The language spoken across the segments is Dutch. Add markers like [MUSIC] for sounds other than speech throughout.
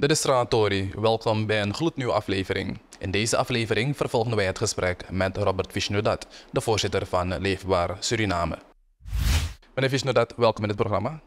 Dit is Ranatori, welkom bij een gloednieuwe aflevering. In deze aflevering vervolgen wij het gesprek met Robert Vishnudat, de voorzitter van Leefbaar Suriname. Meneer Vishnudat, welkom in het programma.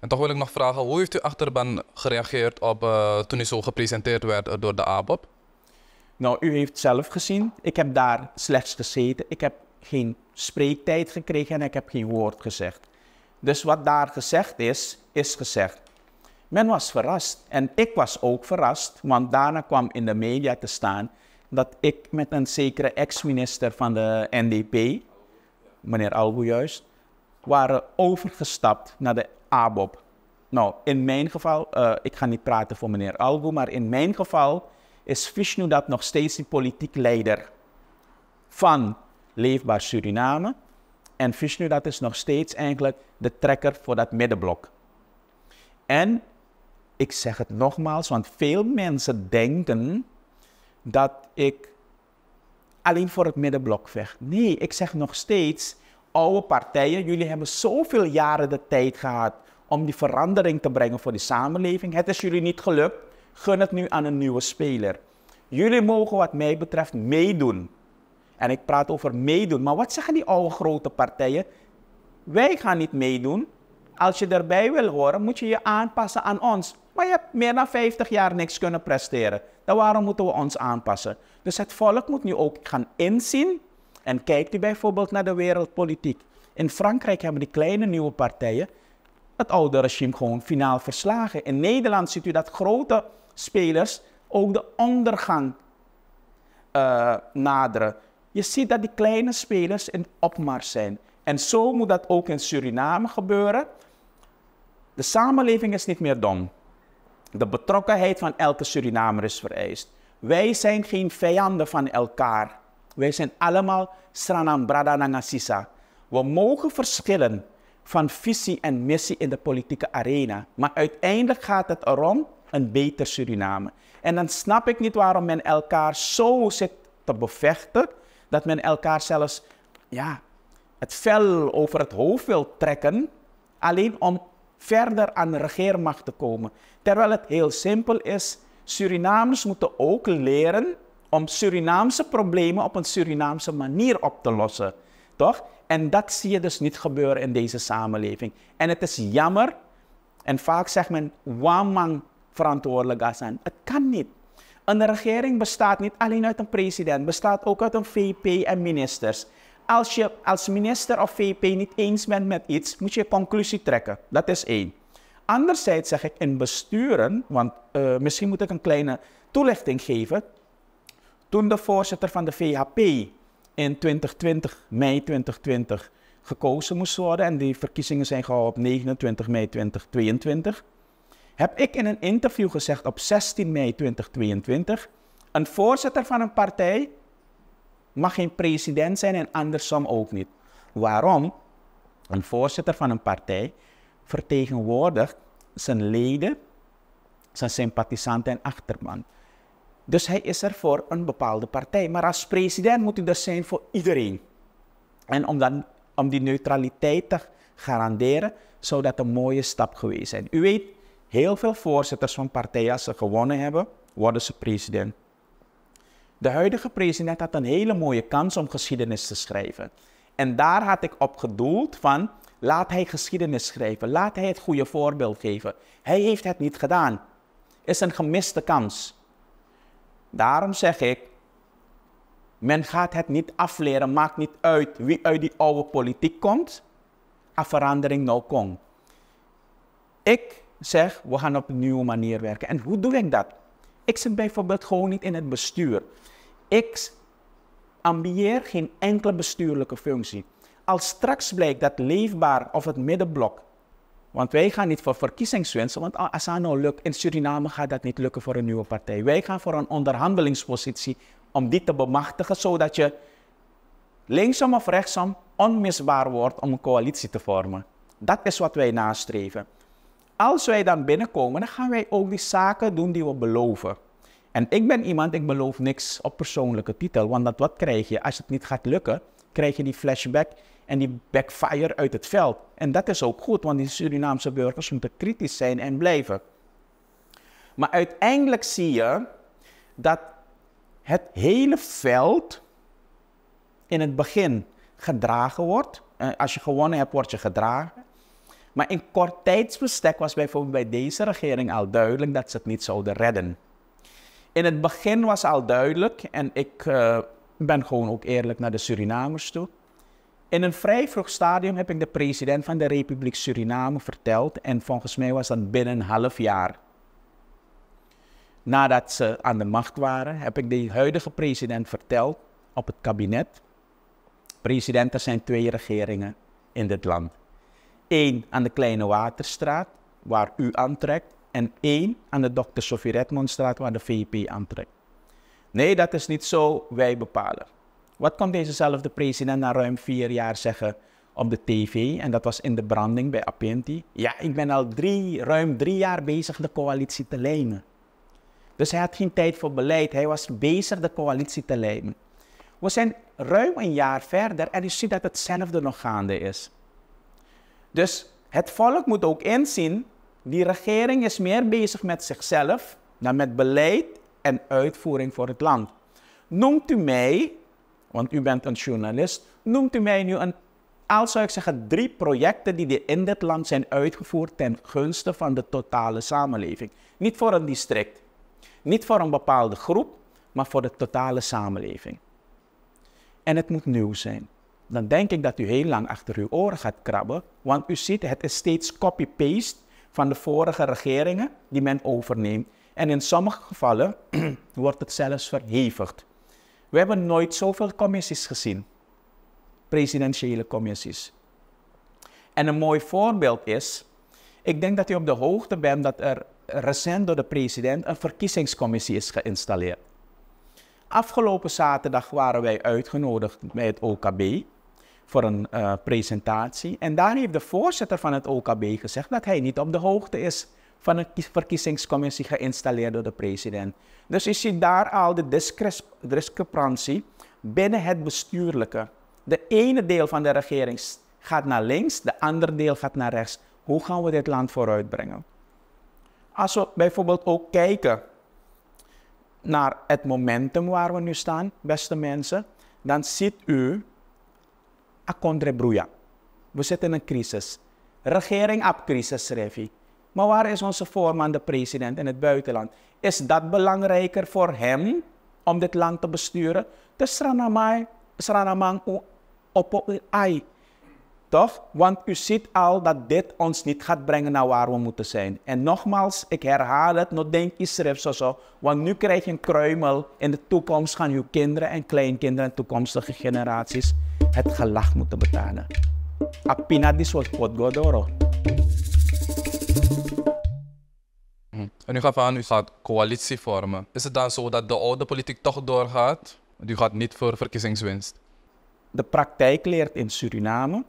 En toch wil ik nog vragen, hoe heeft u achterban gereageerd op eh, toen u zo gepresenteerd werd door de ABOP? Nou, u heeft zelf gezien, ik heb daar slechts gezeten. Ik heb geen spreektijd gekregen en ik heb geen woord gezegd. Dus wat daar gezegd is, is gezegd. Men was verrast en ik was ook verrast, want daarna kwam in de media te staan dat ik met een zekere ex-minister van de NDP, meneer Albu juist, waren overgestapt naar de ABOP. Nou, in mijn geval, eh, ik ga niet praten voor meneer Albu, maar in mijn geval is Vishnu dat nog steeds de politiek leider van Leefbaar Suriname. En Vishnu dat is nog steeds eigenlijk de trekker voor dat middenblok. En ik zeg het nogmaals, want veel mensen denken dat ik alleen voor het middenblok vecht. Nee, ik zeg nog steeds, oude partijen, jullie hebben zoveel jaren de tijd gehad om die verandering te brengen voor de samenleving. Het is jullie niet gelukt. Gun het nu aan een nieuwe speler. Jullie mogen wat mij betreft meedoen. En ik praat over meedoen. Maar wat zeggen die oude grote partijen? Wij gaan niet meedoen. Als je erbij wil horen, moet je je aanpassen aan ons. Maar je hebt meer dan 50 jaar niks kunnen presteren. Dan waarom moeten we ons aanpassen? Dus het volk moet nu ook gaan inzien. En kijkt u bijvoorbeeld naar de wereldpolitiek. In Frankrijk hebben die kleine nieuwe partijen het oude regime gewoon finaal verslagen. In Nederland ziet u dat grote spelers ook de ondergang eh, naderen. Je ziet dat die kleine spelers in opmars zijn. En zo moet dat ook in Suriname gebeuren. De samenleving is niet meer dom. De betrokkenheid van elke Surinamer is vereist. Wij zijn geen vijanden van elkaar. Wij zijn allemaal Sranambrada Nangasisa. We mogen verschillen van visie en missie in de politieke arena. Maar uiteindelijk gaat het erom een beter Suriname. En dan snap ik niet waarom men elkaar zo zit te bevechten. Dat men elkaar zelfs ja, het vel over het hoofd wil trekken. Alleen om verder aan de regeermacht te komen. Terwijl het heel simpel is, Surinamers moeten ook leren om Surinaamse problemen op een Surinaamse manier op te lossen. Toch? En dat zie je dus niet gebeuren in deze samenleving. En het is jammer. En vaak zegt men, wamang verantwoordelijk zijn. Het kan niet. Een regering bestaat niet alleen uit een president, bestaat ook uit een VP en ministers als je als minister of VP niet eens bent met iets, moet je conclusie trekken. Dat is één. Anderzijds zeg ik in besturen, want eh, misschien moet ik een kleine toelichting geven. Toen de voorzitter van de VHP in 2020, mei 2020, gekozen moest worden en die verkiezingen zijn gehouden op 29 mei 2022, heb ik in een interview gezegd op 16 mei 2022, een voorzitter van een partij mag geen president zijn en andersom ook niet. Waarom? Een voorzitter van een partij vertegenwoordigt zijn leden, zijn sympathisanten en achterman. Dus hij is er voor een bepaalde partij. Maar als president moet hij er zijn voor iedereen. En om, dan, om die neutraliteit te garanderen, zou dat een mooie stap geweest zijn. U weet, heel veel voorzitters van partijen, als ze gewonnen hebben, worden ze president. De huidige president had een hele mooie kans om geschiedenis te schrijven. En daar had ik op gedoeld van, laat hij geschiedenis schrijven, laat hij het goede voorbeeld geven. Hij heeft het niet gedaan. Is een gemiste kans. Daarom zeg ik, men gaat het niet afleren, maakt niet uit wie uit die oude politiek komt. een verandering nou komt. Ik zeg, we gaan op een nieuwe manier werken. En hoe doe ik dat? Ik zit bijvoorbeeld gewoon niet in het bestuur. Ik ambieer geen enkele bestuurlijke functie. Als straks blijkt dat leefbaar of het middenblok, want wij gaan niet voor verkiezingswensen, want als dat nou lukt, in Suriname gaat dat niet lukken voor een nieuwe partij. Wij gaan voor een onderhandelingspositie om die te bemachtigen, zodat je linksom of rechtsom onmisbaar wordt om een coalitie te vormen. Dat is wat wij nastreven. Als wij dan binnenkomen, dan gaan wij ook die zaken doen die we beloven. En ik ben iemand, ik beloof niks op persoonlijke titel. Want dat, wat krijg je? Als het niet gaat lukken, krijg je die flashback en die backfire uit het veld. En dat is ook goed, want die Surinaamse burgers moeten kritisch zijn en blijven. Maar uiteindelijk zie je dat het hele veld in het begin gedragen wordt. Eh, als je gewonnen hebt, word je gedragen. Maar in kort tijdsbestek was bijvoorbeeld bij deze regering al duidelijk dat ze het niet zouden redden. In het begin was al duidelijk, en ik eh, ben gewoon ook eerlijk naar de Surinamers toe. In een vrij vroeg stadium heb ik de president van de Republiek Suriname verteld. En volgens mij was dat binnen een half jaar. Nadat ze aan de macht waren, heb ik de huidige president verteld op het kabinet. President, er zijn twee regeringen in dit land één aan de Kleine Waterstraat, waar u aantrekt, en één aan de Dr. Sofie Redmondstraat, waar de VP aantrekt. Nee, dat is niet zo, wij bepalen. Wat kon dezezelfde president na ruim vier jaar zeggen op de tv, en dat was in de branding bij Appianti? Ja, ik ben al drie, ruim drie jaar bezig de coalitie te lijmen. Dus hij had geen tijd voor beleid, hij was bezig de coalitie te lijmen. We zijn ruim een jaar verder en u ziet dat hetzelfde nog gaande is. Dus het volk moet ook inzien, die regering is meer bezig met zichzelf dan met beleid en uitvoering voor het land. Noemt u mij, want u bent een journalist, noemt u mij nu een, als zou ik zeggen, drie projecten die in dit land zijn uitgevoerd ten gunste van de totale samenleving. Niet voor een district, niet voor een bepaalde groep, maar voor de totale samenleving. En het moet nieuw zijn dan denk ik dat u heel lang achter uw oren gaat krabben. Want u ziet, het is steeds copy-paste van de vorige regeringen die men overneemt. En in sommige gevallen [CLEARS THROAT] wordt het zelfs verhevigd. We hebben nooit zoveel commissies gezien, presidentiële commissies. En een mooi voorbeeld is, ik denk dat u op de hoogte bent dat er recent door de president een verkiezingscommissie is geïnstalleerd. Afgelopen zaterdag waren wij uitgenodigd bij het OKB voor een eh, presentatie. En daar heeft de voorzitter van het OKB gezegd dat hij niet op de hoogte is van een verkiezingscommissie geïnstalleerd door de president. Dus je ziet daar al de discrepantie binnen het bestuurlijke. De ene deel van de regering gaat naar links, de andere deel gaat naar rechts. Hoe gaan we dit land vooruitbrengen? Als we bijvoorbeeld ook kijken naar het momentum waar we nu staan, beste mensen, dan ziet u akondre broeia. We zitten in een crisis. Regering op crisis, schrijf Maar waar is onze voorman, de president, in het buitenland? Is dat belangrijker voor hem om dit land te besturen? De Sranamai, Sranamang, Opo, Ai tof, want u ziet al dat dit ons niet gaat brengen naar waar we moeten zijn. En nogmaals, ik herhaal het, nog denk Israël zo zo, want nu krijg je een kruimel. In de toekomst gaan uw kinderen en kleinkinderen en toekomstige generaties het gelach moeten betalen. Apina di soort potgodoro. Hm. En u gaat aan, u gaat coalitie vormen. Is het dan zo dat de oude politiek toch doorgaat? U gaat niet voor verkiezingswinst? De praktijk leert in Suriname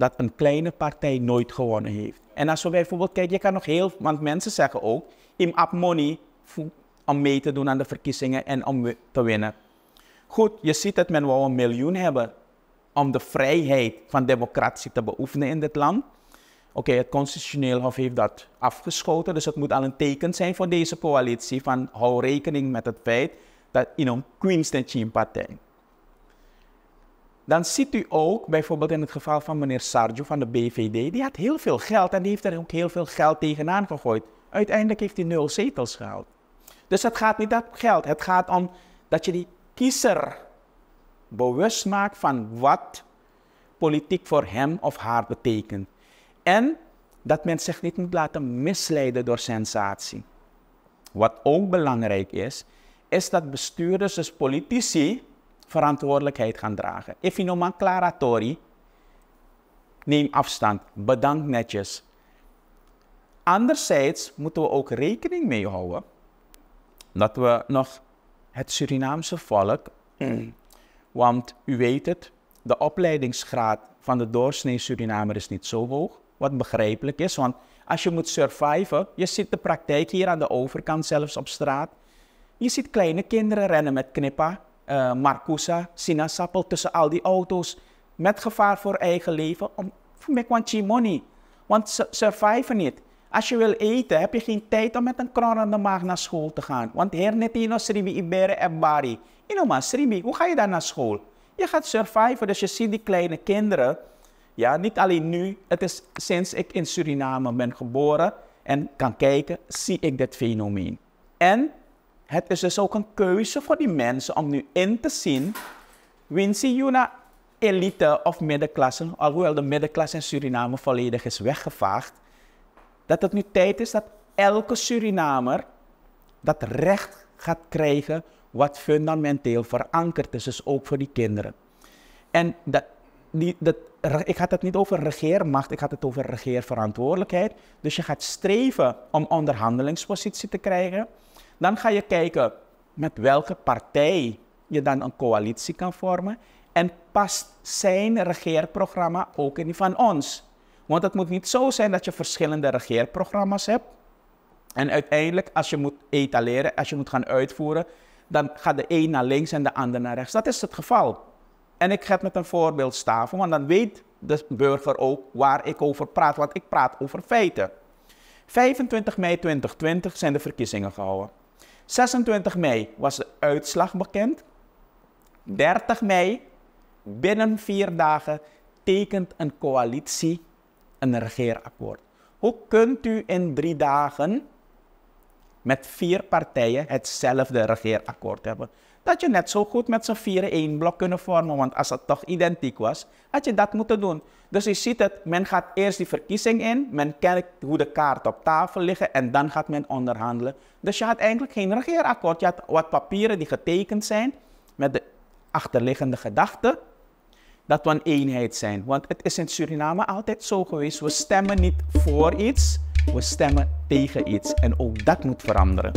dat een kleine partij nooit gewonnen heeft. En als we bijvoorbeeld kijken, je kan nog heel, want mensen zeggen ook, im money om mee te doen aan de verkiezingen en om te winnen. Goed, je ziet dat men wel een miljoen hebben om de vrijheid van democratie te beoefenen in dit land. Oké, het constitutioneel hof heeft dat afgeschoten, dus het moet al een teken zijn voor deze coalitie van hou rekening met het feit dat in een Queen's partij dan ziet u ook bijvoorbeeld in het geval van meneer Sarjo van de BVD, die had heel veel geld en die heeft er ook heel veel geld tegenaan gegooid. Uiteindelijk heeft hij nul zetels gehaald. Dus het gaat niet om geld, het gaat om dat je die kiezer bewust maakt van wat politiek voor hem of haar betekent. En dat men zich niet moet laten misleiden door sensatie. Wat ook belangrijk is, is dat bestuurders, dus politici, verantwoordelijkheid gaan dragen. Ifinoman Clara Tori, neem afstand, bedank netjes. Anderzijds moeten we ook rekening mee houden dat we nog het Surinaamse volk, hmm. want u weet het, de opleidingsgraad van de doorsnee Surinamer is niet zo hoog, wat begrijpelijk is, want als je moet surviven, je ziet de praktijk hier aan de overkant zelfs op straat. Je ziet kleine kinderen rennen met knippa, uh, eh, Marcusa, sinaasappel tussen al die auto's. Met gevaar voor eigen leven. Om, met money. Want ze surviven niet. Als je wil eten, heb je geen tijd om met een kronende maag naar school te gaan. Want hernetino sribi ibere bari. Inoma sribi, hoe ga je dan naar school? Je gaat surviven, dus je ziet die kleine kinderen. Ja, niet alleen nu. Het is sinds ik in Suriname ben geboren en kan kijken, zie ik dit fenomeen. En het is dus ook een keuze voor die mensen om nu in te zien, Wincy naar nou elite of middenklasse, alhoewel de middenklasse in Suriname volledig is weggevaagd, dat het nu tijd is dat elke Surinamer dat recht gaat krijgen wat fundamenteel verankerd is, dus ook voor die kinderen. En dat, die, dat, ik had het niet over regeermacht, ik had het over regeerverantwoordelijkheid. Dus je gaat streven om onderhandelingspositie te krijgen. Dan ga je kijken met welke partij je dan een coalitie kan vormen. En past zijn regeerprogramma ook in die van ons? Want het moet niet zo zijn dat je verschillende regeerprogramma's hebt. En uiteindelijk, als je moet etaleren, als je moet gaan uitvoeren, dan gaat de een naar links en de ander naar rechts. Dat is het geval. En ik ga het met een voorbeeld staven, want dan weet de burger ook waar ik over praat, want ik praat over feiten. 25 mei 2020 zijn de verkiezingen gehouden. 26 mei was de uitslag bekend. 30 mei, binnen vier dagen, tekent een coalitie een regeerakkoord. Hoe kunt u in drie dagen met vier partijen hetzelfde regeerakkoord hebben? dat je net zo goed met z'n vieren één blok kunnen vormen. Want als het toch identiek was, had je dat moeten doen. Dus je ziet het, men gaat eerst die verkiezing in, men kijkt hoe de kaarten op tafel liggen en dan gaat men onderhandelen. Dus je had eigenlijk geen regeerakkoord. Je had wat papieren die getekend zijn met de achterliggende gedachte dat we een eenheid zijn. Want het is in Suriname altijd zo geweest. We stemmen niet voor iets, we stemmen tegen iets. En ook dat moet veranderen.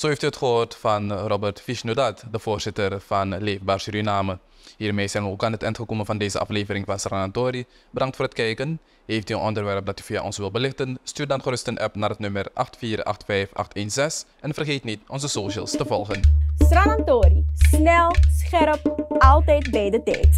Zo heeft u het gehoord van Robert Vishnudat, de voorzitter van Leefbaar Suriname. Hiermee zijn we ook aan het eind gekomen van deze aflevering van Saranatori. Bedankt voor het kijken. Heeft u een onderwerp dat u via ons wil belichten? Stuur dan gerust een app naar het nummer 8485816 en vergeet niet onze socials te volgen. Stranatori, snel, scherp, altijd bij de tijd.